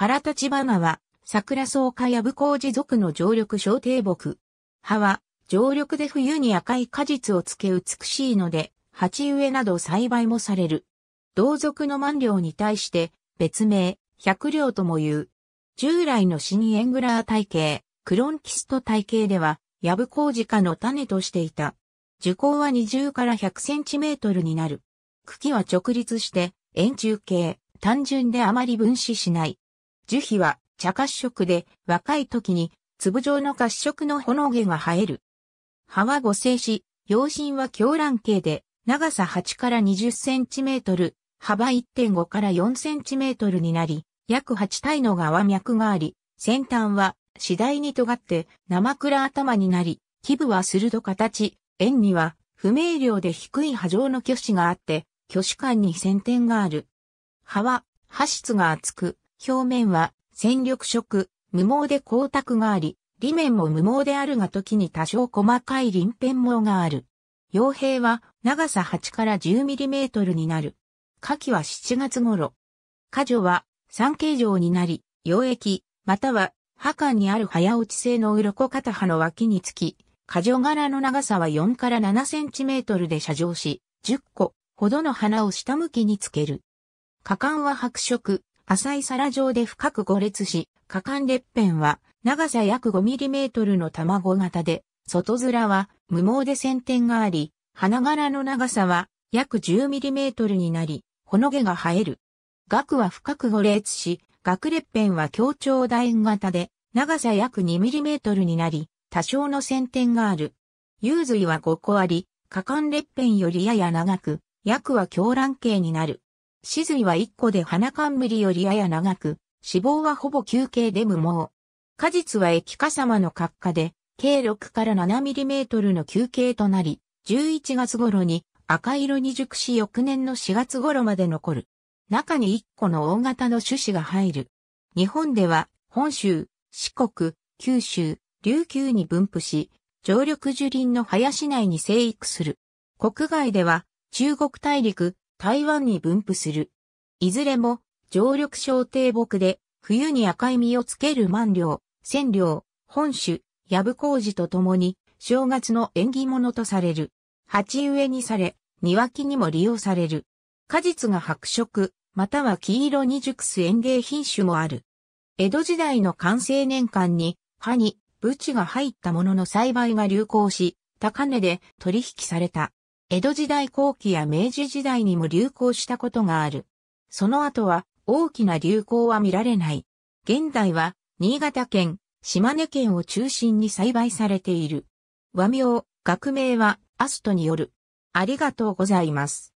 原立花は、桜草加や武工寺族の常緑小低木。葉は、常緑で冬に赤い果実をつけ美しいので、鉢植えなど栽培もされる。同族の万両に対して、別名、百両とも言う。従来のシニエングラー体系、クロンキスト体系では、ヤブコウジカの種としていた。樹高は20から100センチメートルになる。茎は直立して、円柱形、単純であまり分子しない。樹皮は茶褐色で若い時に粒状の褐色の炎毛が生える。葉は五星し、葉身は狂乱形で長さ8から20センチメートル、幅1.5から4センチメートルになり、約8体の側脈があり、先端は次第に尖って生倉頭になり、基部は鋭形、円には不明瞭で低い波状の虚子があって、挙子間に先点がある。葉は、葉質が厚く、表面は戦力色、無毛で光沢があり、裏面も無毛であるが時に多少細かい臨辺毛がある。傭兵は長さ8から10ミリメートルになる。夏季は7月頃。果女は三形状になり、溶液、または破間にある早落ち性の鱗肩葉の脇につき、果女柄の長さは4から7センチメートルで射状し、10個ほどの花を下向きにつける。果敢は白色、浅い皿状で深く五列し、果敢列片は長さ約5トルの卵型で、外面は無毛で先天があり、花柄の長さは約1 0トルになり、ほの毛が生える。額は深く五列し、額列片は強調楕円型で、長さ約2トルになり、多少の先天がある。幽髄は5個あり、果敢列片よりやや長く、約は狂乱形になる。死髄は1個で花冠よりやや長く、脂肪はほぼ球形で無毛。果実は液化様の角化で、計6から7ミリメートルの球形となり、11月頃に赤色に熟し翌年の4月頃まで残る。中に1個の大型の種子が入る。日本では、本州、四国、九州、琉球に分布し、常緑樹林の林内に生育する。国外では、中国大陸、台湾に分布する。いずれも、常緑小低木で、冬に赤い実をつける万両、千両、本種、ヤブコウジと共に、正月の縁起物とされる。鉢植えにされ、庭木にも利用される。果実が白色、または黄色に熟す園芸品種もある。江戸時代の完成年間に、葉に、ブチが入ったものの栽培が流行し、高値で取引された。江戸時代後期や明治時代にも流行したことがある。その後は大きな流行は見られない。現代は新潟県、島根県を中心に栽培されている。和名、学名はアストによる。ありがとうございます。